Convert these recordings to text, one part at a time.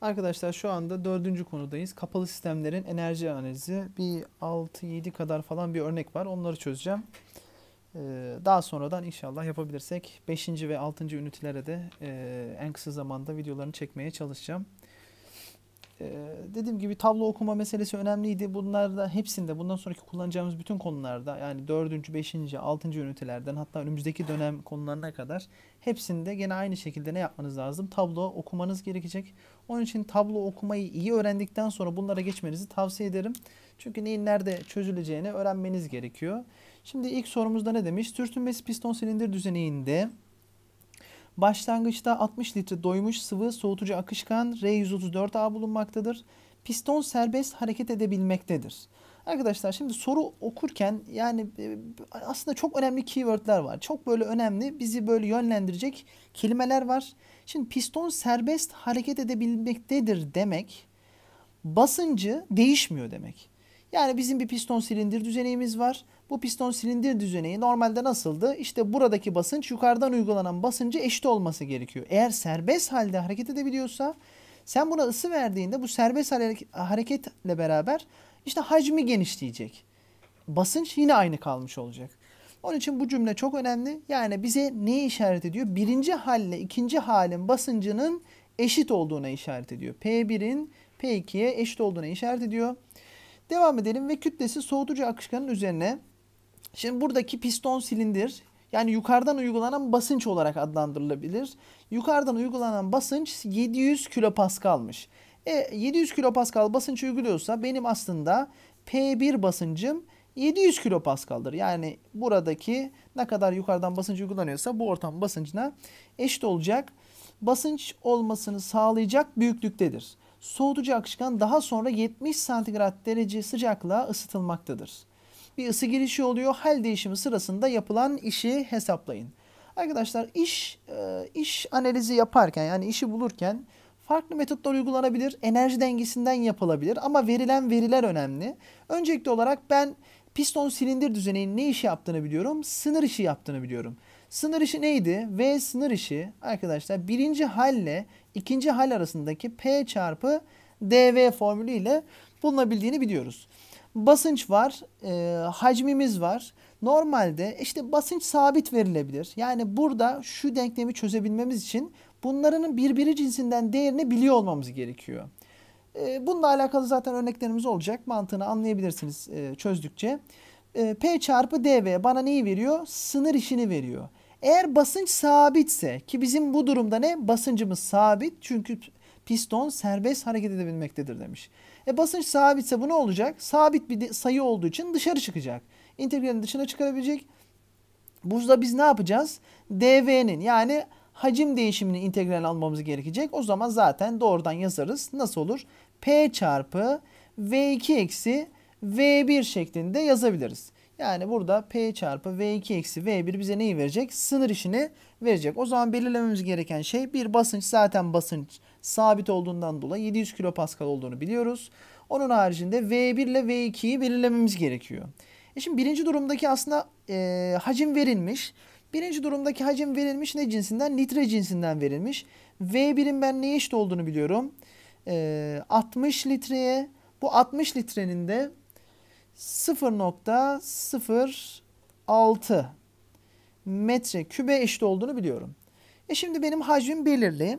Arkadaşlar şu anda dördüncü konudayız. Kapalı sistemlerin enerji analizi. Bir 6-7 kadar falan bir örnek var. Onları çözeceğim. Ee, daha sonradan inşallah yapabilirsek 5. ve 6. ünitelere de e, en kısa zamanda videolarını çekmeye çalışacağım. Ee, dediğim gibi tablo okuma meselesi önemliydi. Bunlarda hepsinde bundan sonraki kullanacağımız bütün konularda yani 4. 5. 6. ünitelerden hatta önümüzdeki dönem konularına kadar hepsinde gene aynı şekilde ne yapmanız lazım? Tablo okumanız gerekecek. Onun için tablo okumayı iyi öğrendikten sonra bunlara geçmenizi tavsiye ederim. Çünkü neyin nerede çözüleceğini öğrenmeniz gerekiyor. Şimdi ilk sorumuzda ne demiş? Sürtünmesi piston silindir düzeninde Başlangıçta 60 litre doymuş sıvı soğutucu akışkan R134A bulunmaktadır. Piston serbest hareket edebilmektedir. Arkadaşlar şimdi soru okurken yani e, aslında çok önemli keywordler var. Çok böyle önemli bizi böyle yönlendirecek kelimeler var. Şimdi piston serbest hareket edebilmektedir demek basıncı değişmiyor demek. Yani bizim bir piston silindir düzeneğimiz var. Bu piston silindir düzeneği normalde nasıldı? İşte buradaki basınç yukarıdan uygulanan basıncı eşit olması gerekiyor. Eğer serbest halde hareket edebiliyorsa sen buna ısı verdiğinde bu serbest hareketle beraber işte hacmi genişleyecek. Basınç yine aynı kalmış olacak. Onun için bu cümle çok önemli. Yani bize neyi işaret ediyor? Birinci halle ikinci halin basıncının eşit olduğuna işaret ediyor. P1'in P2'ye eşit olduğuna işaret ediyor. Devam edelim ve kütlesi soğutucu akışkanın üzerine. Şimdi buradaki piston silindir yani yukarıdan uygulanan basınç olarak adlandırılabilir. Yukarıdan uygulanan basınç 700 kilopaskalmış. E, 700 kilopaskal basınç uyguluyorsa benim aslında P1 basıncım 700 kilopaskaldır. Yani buradaki ne kadar yukarıdan basınç uygulanıyorsa bu ortam basıncına eşit olacak. Basınç olmasını sağlayacak büyüklüktedir soğutucu akışkan daha sonra 70 santigrat derece sıcaklığa ısıtılmaktadır. Bir ısı girişi oluyor. Hal değişimi sırasında yapılan işi hesaplayın. Arkadaşlar iş e, iş analizi yaparken yani işi bulurken farklı metotlar uygulanabilir. Enerji dengesinden yapılabilir ama verilen veriler önemli. Öncelikli olarak ben piston silindir düzeninin ne işi yaptığını biliyorum. Sınır işi yaptığını biliyorum. Sınır işi neydi? V sınır işi arkadaşlar birinci halle ikinci hal arasındaki P çarpı dv formülü ile bulunabildiğini biliyoruz. Basınç var, e, hacmimiz var. Normalde işte basınç sabit verilebilir. Yani burada şu denklemi çözebilmemiz için bunların birbiri cinsinden değerini biliyor olmamız gerekiyor. E, bununla alakalı zaten örneklerimiz olacak. Mantığını anlayabilirsiniz e, çözdükçe. E, P çarpı dv bana neyi veriyor? Sınır işini veriyor. Eğer basınç sabitse ki bizim bu durumda ne? Basıncımız sabit çünkü piston serbest hareket edebilmektedir demiş. E basınç sabitse bu ne olacak? Sabit bir sayı olduğu için dışarı çıkacak. İntegralin dışına çıkarabilecek. Burada biz ne yapacağız? dv'nin yani hacim değişimini integral almamız gerekecek. O zaman zaten doğrudan yazarız. Nasıl olur? P çarpı V2 eksi V1 şeklinde yazabiliriz. Yani burada P çarpı V2 eksi V1 bize neyi verecek? Sınır işini verecek. O zaman belirlememiz gereken şey bir basınç zaten basınç sabit olduğundan dolayı 700 kilopascal olduğunu biliyoruz. Onun haricinde V1 ile V2'yi belirlememiz gerekiyor. E şimdi birinci durumdaki aslında e, hacim verilmiş. Birinci durumdaki hacim verilmiş ne cinsinden? Litre cinsinden verilmiş. V1'in ben neye eşit olduğunu biliyorum. E, 60 litreye bu 60 litrenin de 0.06 metre kübe eşit olduğunu biliyorum. E şimdi benim hacmim belirli.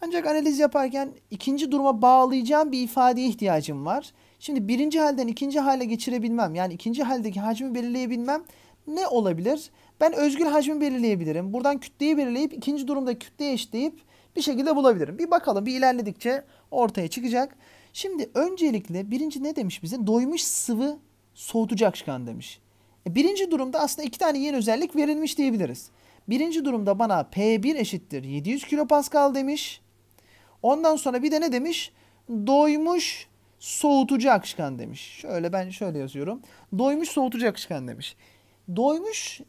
Ancak analiz yaparken ikinci duruma bağlayacağım bir ifadeye ihtiyacım var. Şimdi birinci halden ikinci hale geçirebilmem yani ikinci haldeki hacmi belirleyebilmem ne olabilir? Ben özgül hacmi belirleyebilirim. Buradan kütleyi belirleyip ikinci durumda kütleyi eşitleyip bir şekilde bulabilirim. Bir bakalım bir ilerledikçe ortaya çıkacak. Şimdi öncelikle birinci ne demiş bize? Doymuş sıvı soğutucu akışkan demiş. E birinci durumda aslında iki tane yeni özellik verilmiş diyebiliriz. Birinci durumda bana P1 eşittir 700 kilopascal demiş. Ondan sonra bir de ne demiş? Doymuş soğutucu akışkan demiş. Şöyle ben şöyle yazıyorum. Doymuş soğutucu akışkan demiş. Doymuş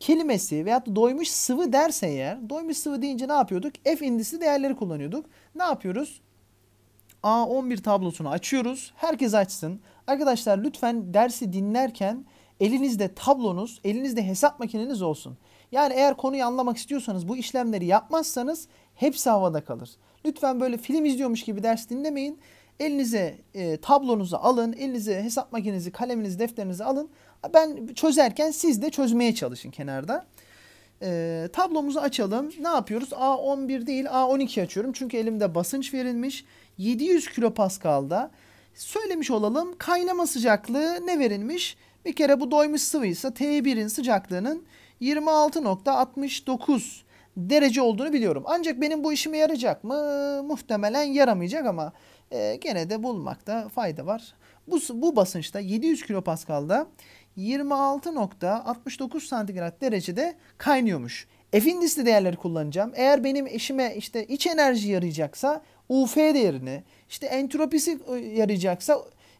kelimesi veyahut da doymuş sıvı derse eğer, doymuş sıvı deyince ne yapıyorduk? F indisi değerleri kullanıyorduk. Ne yapıyoruz? A11 tablosunu açıyoruz. Herkes açsın. Arkadaşlar lütfen dersi dinlerken elinizde tablonuz, elinizde hesap makineniz olsun. Yani eğer konuyu anlamak istiyorsanız bu işlemleri yapmazsanız hepsi havada kalır. Lütfen böyle film izliyormuş gibi ders dinlemeyin. Elinize e, tablonuzu alın, elinize hesap makinenizi, kaleminizi, defterinizi alın. Ben çözerken siz de çözmeye çalışın kenarda. E, tablomuzu açalım. Ne yapıyoruz? A11 değil A12 açıyorum. Çünkü elimde basınç verilmiş. 700 kilopaskalda. Söylemiş olalım kaynama sıcaklığı ne verilmiş? Bir kere bu doymuş sıvıysa T1'in sıcaklığının 26.69 derece olduğunu biliyorum. Ancak benim bu işime yarayacak mı? Muhtemelen yaramayacak ama e, gene de bulmakta fayda var. Bu, bu basınçta 700 kilopaskalda 26.69 santigrat derecede kaynıyormuş. F'in listi değerleri kullanacağım. Eğer benim eşime işte iç enerji yarayacaksa UF değerini, işte entropisi e, yarayacaksa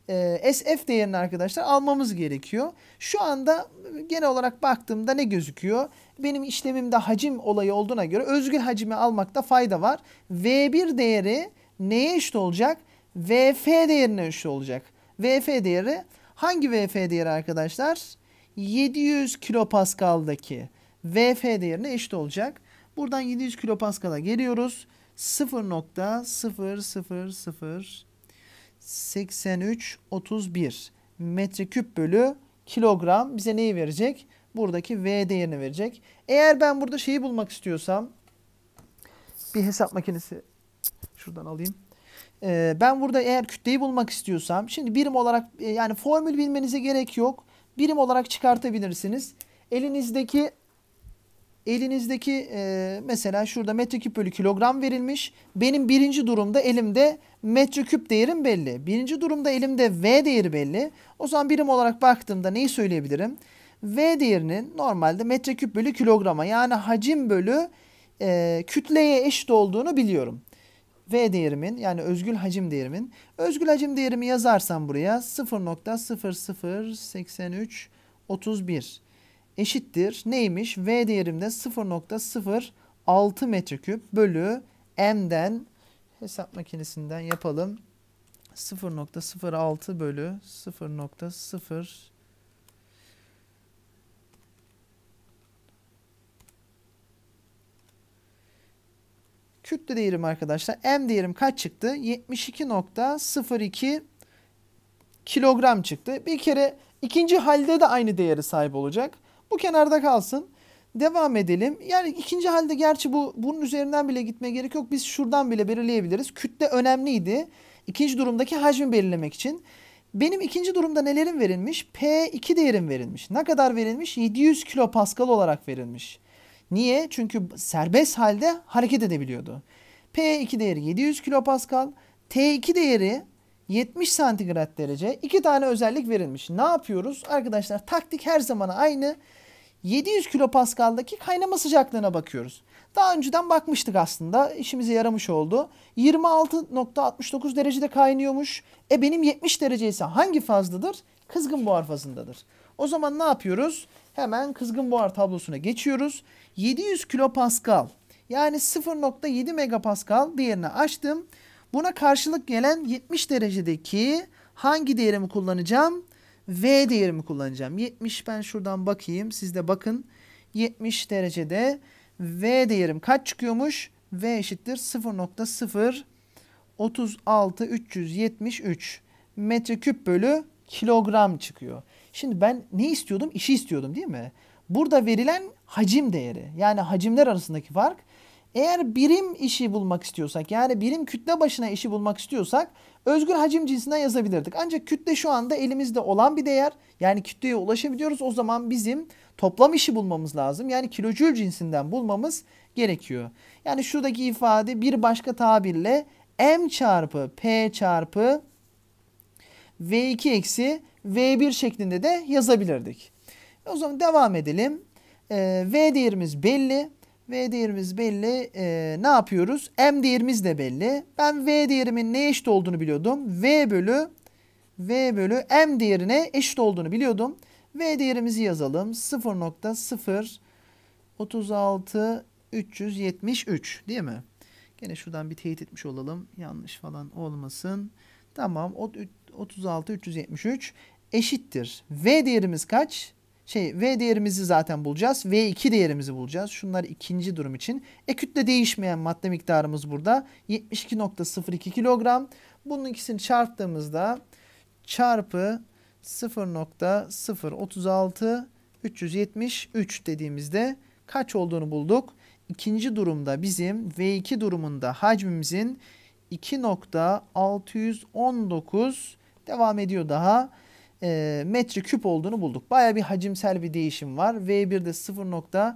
e, SF değerini arkadaşlar almamız gerekiyor. Şu anda e, genel olarak baktığımda ne gözüküyor? Benim işlemimde hacim olayı olduğuna göre özgül hacimi almakta fayda var. V1 değeri neye eşit olacak? VF değerine eşit olacak. VF değeri Hangi VF değeri arkadaşlar? 700 kilopaskal'daki VF değerine eşit olacak. Buradan 700 kilopaskal'a geliyoruz. 0.0008331 metreküp bölü kilogram bize neyi verecek? Buradaki V değerini verecek. Eğer ben burada şeyi bulmak istiyorsam bir hesap makinesi şuradan alayım. Ee, ben burada eğer kütleyi bulmak istiyorsam şimdi birim olarak e, yani formül bilmenize gerek yok. Birim olarak çıkartabilirsiniz. Elinizdeki elinizdeki e, mesela şurada metreküp bölü kilogram verilmiş. Benim birinci durumda elimde metreküp değerim belli. Birinci durumda elimde V değeri belli. O zaman birim olarak baktığımda neyi söyleyebilirim? V değerinin normalde metreküp bölü kilograma yani hacim bölü e, kütleye eşit olduğunu biliyorum. V değerimin yani özgül hacim değerimin özgül hacim değerimi yazarsam buraya 0.008331 eşittir. Neymiş? V değerimde 0.06 metreküp bölü m'den hesap makinesinden yapalım. 0.06 bölü 0.0 Kütle değerim arkadaşlar. M değerim kaç çıktı? 72.02 kilogram çıktı. Bir kere ikinci halde de aynı değeri sahip olacak. Bu kenarda kalsın. Devam edelim. Yani ikinci halde gerçi bu bunun üzerinden bile gitmeye gerek yok. Biz şuradan bile belirleyebiliriz. Kütle önemliydi. İkinci durumdaki hacmi belirlemek için. Benim ikinci durumda nelerim verilmiş? P2 değerim verilmiş. Ne kadar verilmiş? 700 kilo Pascal olarak verilmiş. Niye? Çünkü serbest halde hareket edebiliyordu. P2 değeri 700 kilopascal. T2 değeri 70 santigrat derece. İki tane özellik verilmiş. Ne yapıyoruz? Arkadaşlar taktik her zaman aynı. 700 kilopascal'daki kaynama sıcaklığına bakıyoruz. Daha önceden bakmıştık aslında. İşimize yaramış oldu. 26.69 derecede kaynıyormuş. E benim 70 derece ise hangi fazladır? Kızgın buhar fazındadır. O zaman ne yapıyoruz? Hemen kızgın buhar tablosuna geçiyoruz. 700 kilopascal yani 0.7 megapascal değerini açtım. Buna karşılık gelen 70 derecedeki hangi değerimi kullanacağım? V değerimi kullanacağım. 70 ben şuradan bakayım. Siz de bakın. 70 derecede V değerim kaç çıkıyormuş? V eşittir 0.0 36 373 metreküp bölü kilogram çıkıyor. Şimdi ben ne istiyordum? İşi istiyordum değil mi? Burada verilen hacim değeri yani hacimler arasındaki fark eğer birim işi bulmak istiyorsak yani birim kütle başına işi bulmak istiyorsak özgür hacim cinsinden yazabilirdik. Ancak kütle şu anda elimizde olan bir değer yani kütleye ulaşabiliyoruz. O zaman bizim toplam işi bulmamız lazım. Yani kilojül cinsinden bulmamız gerekiyor. Yani şuradaki ifade bir başka tabirle m çarpı p çarpı v2 eksi V1 şeklinde de yazabilirdik. E, o zaman devam edelim. E, v değerimiz belli. V değerimiz belli. E, ne yapıyoruz? M değerimiz de belli. Ben V değerimin ne eşit olduğunu biliyordum. V bölü V bölü M değerine eşit olduğunu biliyordum. V değerimizi yazalım. 0.036373 değil mi? Gene şuradan bir teyit etmiş olalım. Yanlış falan olmasın. Tamam. 36373 eşittir. V değerimiz kaç? Şey V değerimizi zaten bulacağız. V2 değerimizi bulacağız. Şunlar ikinci durum için. E kütle değişmeyen madde miktarımız burada. 72.02 kilogram. Bunun ikisini çarptığımızda çarpı 0.036 373 dediğimizde kaç olduğunu bulduk. İkinci durumda bizim V2 durumunda hacmimizin 2.619 devam ediyor daha e, küp olduğunu bulduk. Baya bir hacimsel bir değişim var. V1'de 0.06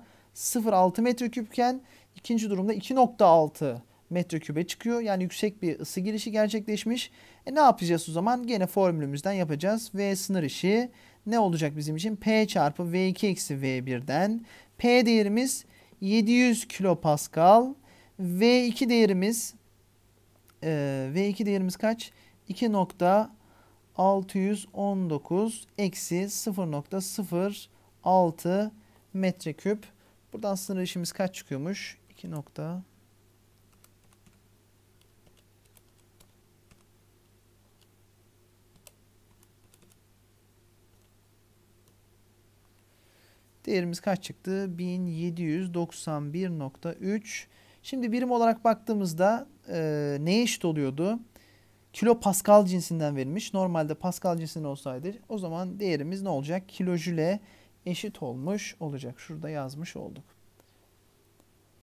metre metreküpken ikinci durumda 2.6 metre metrekübe çıkıyor. Yani yüksek bir ısı girişi gerçekleşmiş. E ne yapacağız o zaman? Gene formülümüzden yapacağız. V sınır işi ne olacak bizim için? P çarpı V2 eksi V1'den. P değerimiz 700 kilopascal. V2 değerimiz e, V2 değerimiz kaç? 2. 619 eksi 0.06 metreküp. Buradan sınır işimiz kaç çıkıyormuş? 2 nokta. 2. Değerimiz kaç çıktı? 1791.3. Şimdi birim olarak baktığımızda e, neye eşit oluyordu? kilo Pascal cinsinden verilmiş. Normalde Pascal cinsinde olsaydı o zaman değerimiz ne olacak? Kilojüle eşit olmuş olacak. Şurada yazmış olduk.